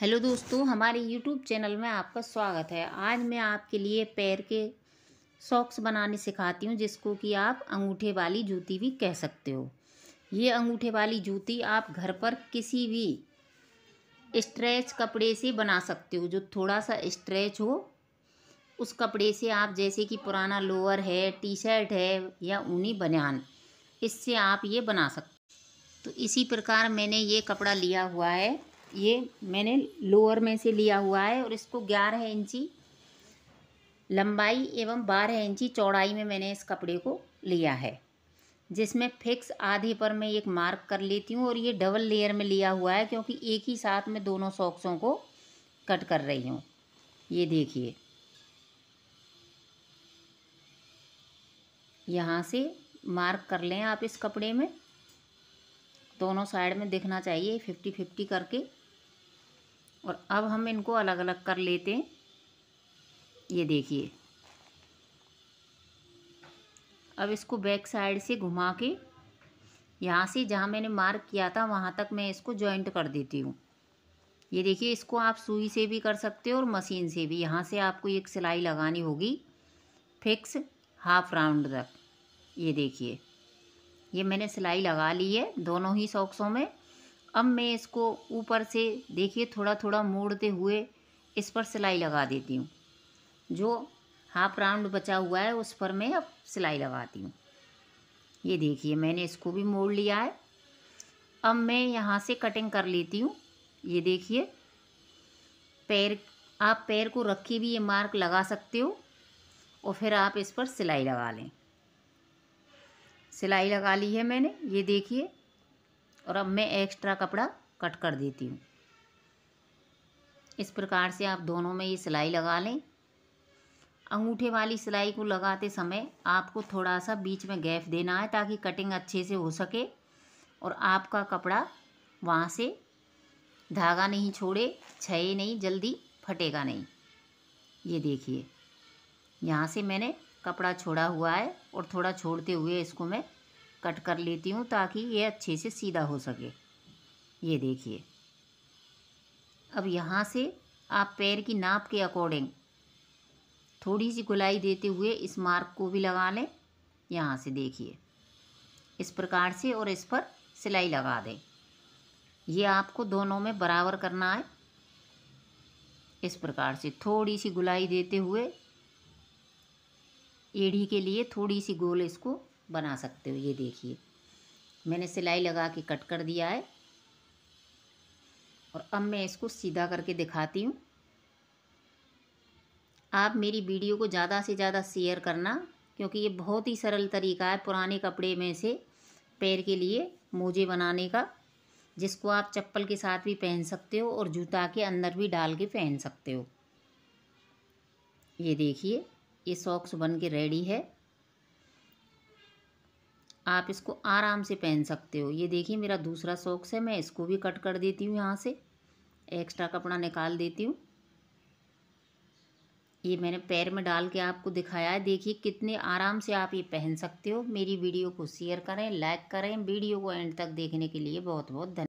hello दोस्तों हमारे YouTube channel में आपका स्वागत है आज मैं आपके लिए पैर के सॉक्स बनाने सिखाती हूँ जिसको कि आप अंगूठे वाली जूती भी कह सकते हो ये अंगूठे वाली जूती आप घर पर किसी भी स्ट्रेच कपड़े से बना सकते हो जो थोड़ा सा स्ट्रेच हो उस कपड़े से आप जैसे कि पुराना लोअर है टी शर्ट है या ऊनी बनियान इससे आप ये बना सकते तो इसी प्रकार मैंने ये कपड़ा लिया हुआ है ये मैंने लोअर में से लिया हुआ है और इसको ग्यारह इंची लंबाई एवं बारह इंची चौड़ाई में मैंने इस कपड़े को लिया है जिसमें फिक्स आधे पर मैं एक मार्क कर लेती हूँ और ये डबल लेयर में लिया हुआ है क्योंकि एक ही साथ में दोनों सॉक्सों को कट कर रही हूँ ये देखिए यहाँ से मार्क कर लें आप इस कपड़े में दोनों साइड में दिखना चाहिए फिफ्टी फिफ्टी करके और अब हम इनको अलग अलग कर लेते हैं ये देखिए अब इसको बैक साइड से घुमा के यहाँ से जहाँ मैंने मार्क किया था वहाँ तक मैं इसको जॉइंट कर देती हूँ ये देखिए इसको आप सुई से भी कर सकते हो और मशीन से भी यहाँ से आपको एक सिलाई लगानी होगी फिक्स हाफ राउंड तक ये देखिए ये मैंने सिलाई लगा ली है दोनों ही सॉक्सों में अब मैं इसको ऊपर से देखिए थोड़ा थोड़ा मोड़ते हुए इस पर सिलाई लगा देती हूँ जो हाफ राउंड बचा हुआ है उस पर मैं अब सिलाई लगाती हूँ ये देखिए मैंने इसको भी मोड़ लिया है अब मैं यहाँ से कटिंग कर लेती हूँ ये देखिए पैर आप पैर को रख के भी ये मार्क लगा सकते हो और फिर आप इस पर सिलाई लगा लें सिलाई लगा ली है मैंने ये देखिए और अब मैं एक्स्ट्रा कपड़ा कट कर देती हूँ इस प्रकार से आप दोनों में ये सिलाई लगा लें अंगूठे वाली सिलाई को लगाते समय आपको थोड़ा सा बीच में गैप देना है ताकि कटिंग अच्छे से हो सके और आपका कपड़ा वहाँ से धागा नहीं छोड़े छए नहीं जल्दी फटेगा नहीं ये देखिए यहाँ से मैंने कपड़ा छोड़ा हुआ है और थोड़ा छोड़ते हुए इसको मैं कट कर लेती हूँ ताकि ये अच्छे से सीधा हो सके ये देखिए अब यहाँ से आप पैर की नाप के अकॉर्डिंग थोड़ी सी गुलाई देते हुए इस मार्क को भी लगा लें यहाँ से देखिए इस प्रकार से और इस पर सिलाई लगा दें ये आपको दोनों में बराबर करना है इस प्रकार से थोड़ी सी गुलाई देते हुए एड़ी के लिए थोड़ी सी गोल इसको बना सकते हो ये देखिए मैंने सिलाई लगा के कट कर दिया है और अब मैं इसको सीधा करके दिखाती हूँ आप मेरी वीडियो को ज़्यादा से ज़्यादा शेयर करना क्योंकि ये बहुत ही सरल तरीका है पुराने कपड़े में से पैर के लिए मोजे बनाने का जिसको आप चप्पल के साथ भी पहन सकते हो और जूता के अंदर भी डाल के पहन सकते हो ये देखिए ये सॉक्स बन के रेडी है आप इसको आराम से पहन सकते हो ये देखिए मेरा दूसरा सॉक्स है मैं इसको भी कट कर देती हूँ यहाँ से एक्स्ट्रा कपड़ा निकाल देती हूँ ये मैंने पैर में डाल के आपको दिखाया है देखिए कितने आराम से आप ये पहन सकते हो मेरी वीडियो को शेयर करें लाइक करें वीडियो को एंड तक देखने के लिए बहुत बहुत धन्यवाद